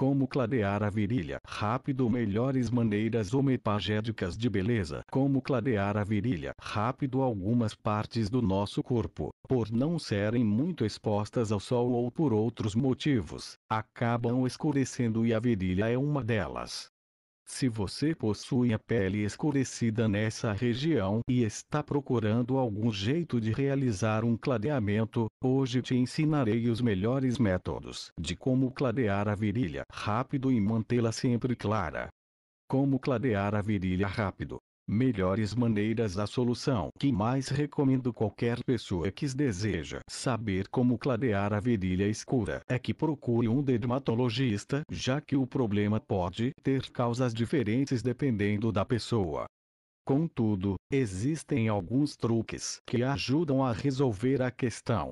Como clarear a virilha? Rápido melhores maneiras homepagédicas de beleza. Como clarear a virilha? Rápido algumas partes do nosso corpo, por não serem muito expostas ao sol ou por outros motivos, acabam escurecendo e a virilha é uma delas. Se você possui a pele escurecida nessa região e está procurando algum jeito de realizar um clareamento, hoje te ensinarei os melhores métodos de como clarear a virilha rápido e mantê-la sempre clara. Como clarear a virilha rápido? melhores maneiras da solução que mais recomendo qualquer pessoa que deseja saber como clarear a virilha escura é que procure um dermatologista, já que o problema pode ter causas diferentes dependendo da pessoa. Contudo, existem alguns truques que ajudam a resolver a questão.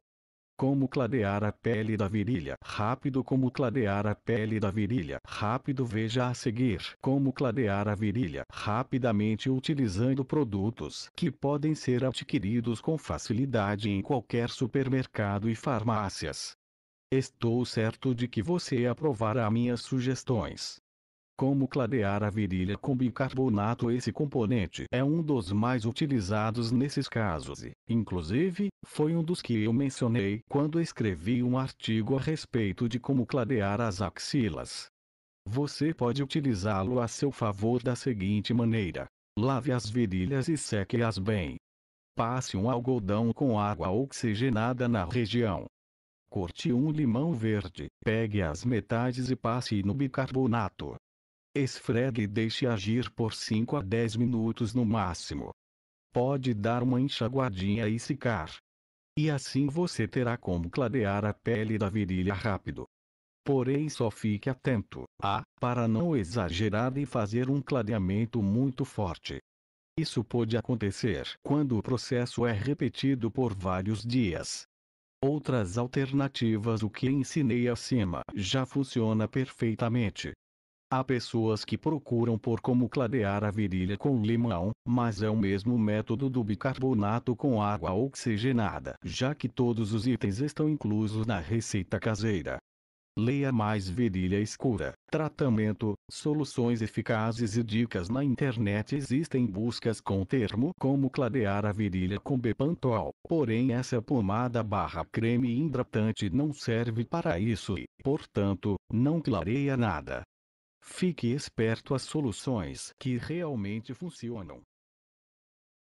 Como clarear a pele da virilha. Rápido como clarear a pele da virilha. Rápido veja a seguir. Como clarear a virilha. Rapidamente utilizando produtos que podem ser adquiridos com facilidade em qualquer supermercado e farmácias. Estou certo de que você aprovará minhas sugestões. Como clarear a virilha com bicarbonato? Esse componente é um dos mais utilizados nesses casos e, inclusive, foi um dos que eu mencionei quando escrevi um artigo a respeito de como clarear as axilas. Você pode utilizá-lo a seu favor da seguinte maneira: lave as virilhas e seque-as bem. Passe um algodão com água oxigenada na região. Corte um limão verde, pegue as metades e passe no bicarbonato. Esfregue e deixe agir por 5 a 10 minutos no máximo. Pode dar uma enxaguadinha e secar. E assim você terá como clarear a pele da virilha rápido. Porém, só fique atento a ah, para não exagerar e fazer um clareamento muito forte. Isso pode acontecer quando o processo é repetido por vários dias. Outras alternativas, o que ensinei acima, já funciona perfeitamente, Há pessoas que procuram por como clarear a virilha com limão, mas é o mesmo método do bicarbonato com água oxigenada, já que todos os itens estão inclusos na receita caseira. Leia mais Virilha Escura, Tratamento, Soluções Eficazes e Dicas na internet Existem buscas com o termo como clarear a virilha com Bepantol, porém essa pomada barra creme hidratante não serve para isso e, portanto, não clareia nada. Fique esperto às soluções que realmente funcionam.